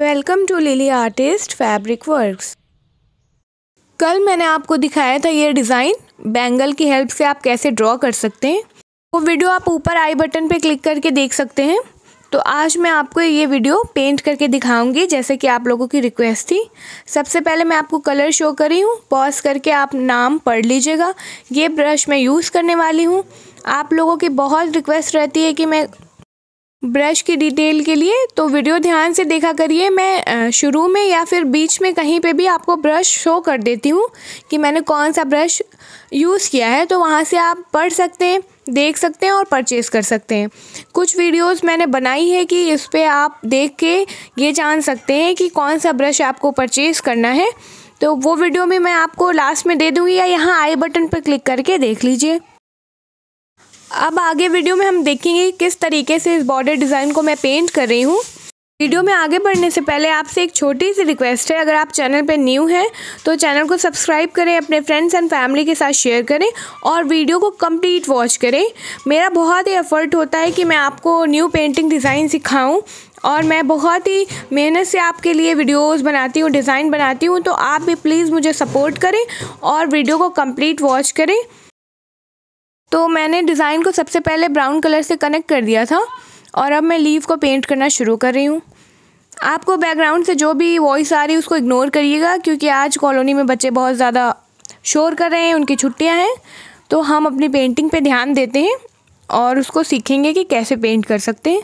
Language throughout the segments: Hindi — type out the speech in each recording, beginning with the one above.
welcome to Lily artist fabric works कल मैंने आपको दिखाया था ये डिज़ाइन बैंगल की हेल्प से आप कैसे ड्रॉ कर सकते हैं वो वीडियो आप ऊपर आई बटन पे क्लिक करके देख सकते हैं तो आज मैं आपको ये वीडियो पेंट करके दिखाऊंगी जैसे कि आप लोगों की रिक्वेस्ट थी सबसे पहले मैं आपको कलर शो कर रही हूँ पॉज करके आप नाम पढ़ लीजिएगा ये ब्रश मैं यूज़ करने वाली हूँ आप लोगों की बहुत रिक्वेस्ट रहती है कि मैं ब्रश की डिटेल के लिए तो वीडियो ध्यान से देखा करिए मैं शुरू में या फिर बीच में कहीं पे भी आपको ब्रश शो कर देती हूँ कि मैंने कौन सा ब्रश यूज़ किया है तो वहाँ से आप पढ़ सकते हैं देख सकते हैं और परचेज़ कर सकते हैं कुछ वीडियोस मैंने बनाई है कि इस पर आप देख के ये जान सकते हैं कि कौन सा ब्रश आपको परचेज़ करना है तो वो वीडियो भी मैं आपको लास्ट में दे दूँगी या यहाँ आई बटन पर क्लिक करके देख लीजिए अब आगे वीडियो में हम देखेंगे किस तरीके से इस बॉर्डर डिज़ाइन को मैं पेंट कर रही हूँ वीडियो में आगे बढ़ने से पहले आपसे एक छोटी सी रिक्वेस्ट है अगर आप चैनल पर न्यू हैं तो चैनल को सब्सक्राइब करें अपने फ्रेंड्स एंड फैमिली के साथ शेयर करें और वीडियो को कंप्लीट वॉच करें मेरा बहुत ही एफर्ट होता है कि मैं आपको न्यू पेंटिंग डिज़ाइन सिखाऊं और मैं बहुत ही मेहनत से आपके लिए वीडियोज़ बनाती हूँ डिज़ाइन बनाती हूँ तो आप भी प्लीज़ मुझे सपोर्ट करें और वीडियो को कम्प्लीट वॉच करें तो मैंने डिज़ाइन को सबसे पहले ब्राउन कलर से कनेक्ट कर दिया था और अब मैं लीव को पेंट करना शुरू कर रही हूँ आपको बैकग्राउंड से जो भी वॉइस आ रही है उसको इग्नोर करिएगा क्योंकि आज कॉलोनी में बच्चे बहुत ज़्यादा शोर कर रहे हैं उनकी छुट्टियाँ हैं तो हम अपनी पेंटिंग पे ध्यान देते हैं और उसको सीखेंगे कि कैसे पेंट कर सकते हैं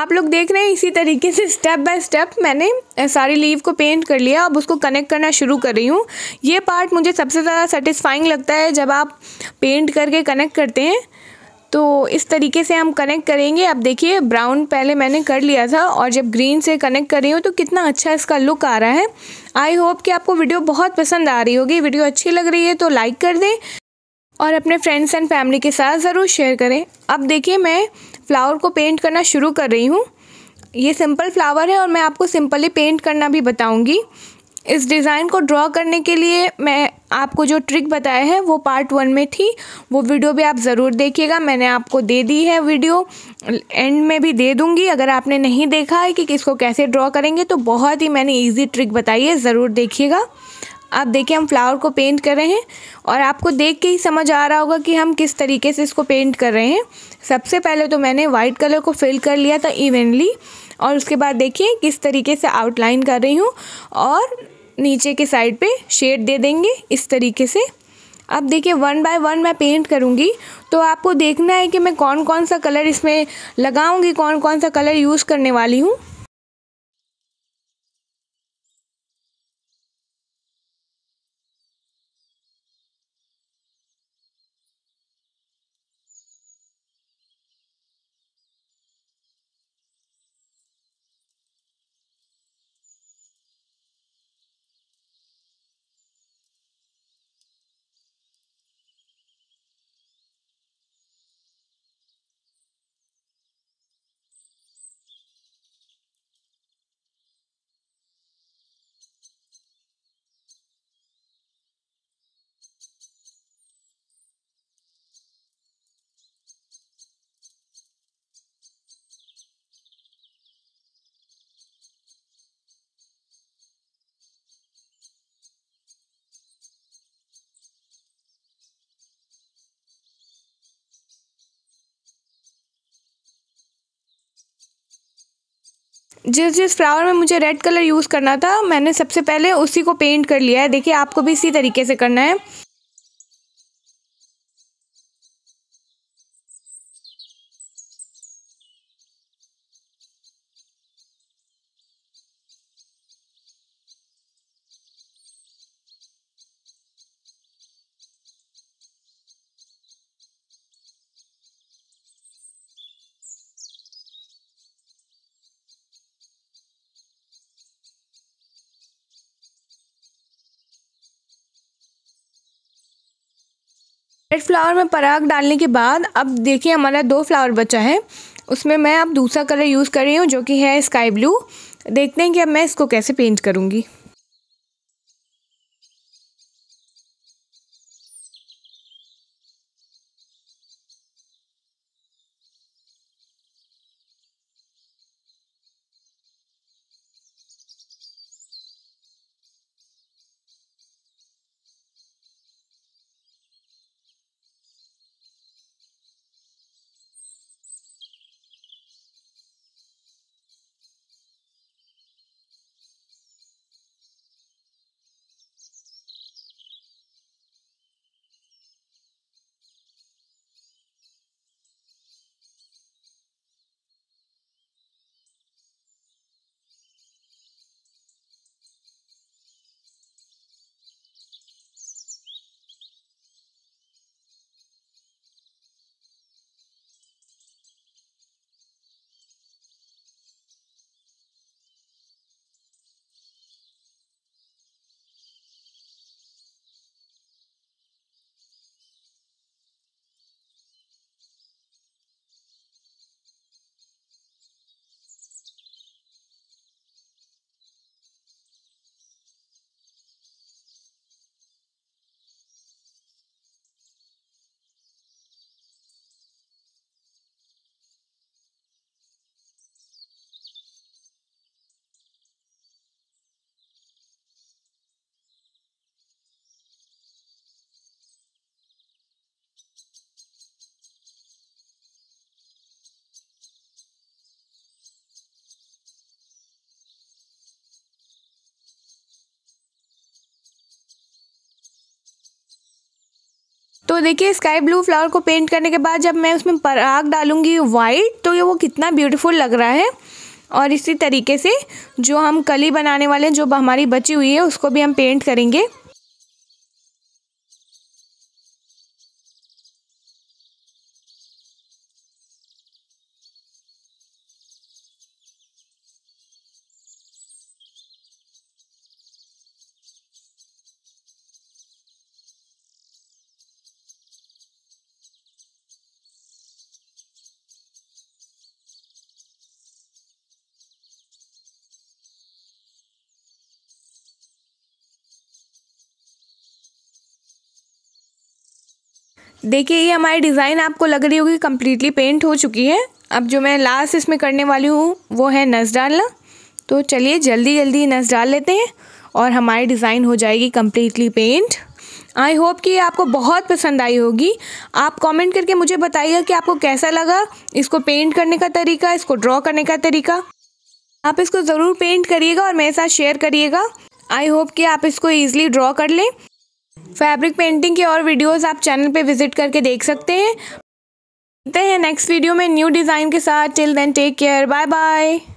आप लोग देख रहे हैं इसी तरीके से स्टेप बाय स्टेप मैंने सारी लीव को पेंट कर लिया अब उसको कनेक्ट करना शुरू कर रही हूँ ये पार्ट मुझे सबसे ज़्यादा सेटिस्फाइंग लगता है जब आप पेंट करके कनेक्ट करते हैं तो इस तरीके से हम कनेक्ट करेंगे अब देखिए ब्राउन पहले मैंने कर लिया था और जब ग्रीन से कनेक्ट कर रही हूँ तो कितना अच्छा इसका लुक आ रहा है आई होप कि आपको वीडियो बहुत पसंद आ रही होगी वीडियो अच्छी लग रही है तो लाइक कर दें और अपने फ्रेंड्स एंड फैमिली के साथ ज़रूर शेयर करें अब देखिए मैं फ्लावर को पेंट करना शुरू कर रही हूँ ये सिंपल फ्लावर है और मैं आपको सिंपली पेंट करना भी बताऊँगी इस डिज़ाइन को ड्रॉ करने के लिए मैं आपको जो ट्रिक बताया है वो पार्ट वन में थी वो वीडियो भी आप ज़रूर देखिएगा मैंने आपको दे दी है वीडियो एंड में भी दे दूँगी अगर आपने नहीं देखा है कि किसको कैसे ड्रॉ करेंगे तो बहुत ही मैंने ईजी ट्रिक बताई है ज़रूर देखिएगा आप देखिए हम फ्लावर को पेंट कर रहे हैं और आपको देख के ही समझ आ रहा होगा कि हम किस तरीके से इसको पेंट कर रहे हैं सबसे पहले तो मैंने वाइट कलर को फिल कर लिया था इवेंटली और उसके बाद देखिए किस तरीके से आउटलाइन कर रही हूँ और नीचे के साइड पे शेड दे देंगे इस तरीके से अब देखिए वन बाय वन मैं पेंट करूँगी तो आपको देखना है कि मैं कौन कौन सा कलर इसमें लगाऊँगी कौन कौन सा कलर यूज़ करने वाली हूँ जिस जिस फ्लावर में मुझे रेड कलर यूज़ करना था मैंने सबसे पहले उसी को पेंट कर लिया है देखिए आपको भी इसी तरीके से करना है रेड फ्लावर में पराग डालने के बाद अब देखिए हमारा दो फ्लावर बचा है उसमें मैं अब दूसरा कलर यूज़ कर रही हूँ जो कि है स्काई ब्लू देखते हैं कि अब मैं इसको कैसे पेंट करूँगी तो देखिए स्काई ब्लू फ्लावर को पेंट करने के बाद जब मैं उसमें पराग डालूँगी वाइट तो ये वो कितना ब्यूटीफुल लग रहा है और इसी तरीके से जो हम कली बनाने वाले जो हमारी बची हुई है उसको भी हम पेंट करेंगे देखिए ये हमारी डिज़ाइन आपको लग रही होगी कम्प्लीटली पेंट हो चुकी है अब जो मैं लास्ट इसमें करने वाली हूँ वो है नस डालना तो चलिए जल्दी जल्दी नस डाल लेते हैं और हमारी डिज़ाइन हो जाएगी कम्प्लीटली पेंट आई होप कि ये आपको बहुत पसंद आई होगी आप कमेंट करके मुझे बताइएगा कि आपको कैसा लगा इसको पेंट करने का तरीका इसको ड्रॉ करने का तरीका आप इसको ज़रूर पेंट करिएगा और मेरे साथ शेयर करिएगा आई होप कि आप इसको ईजिली ड्रॉ कर लें फैब्रिक पेंटिंग की और वीडियोस आप चैनल पे विजिट करके देख सकते हैं मिलते हैं नेक्स्ट वीडियो में न्यू डिज़ाइन के साथ till then take care bye bye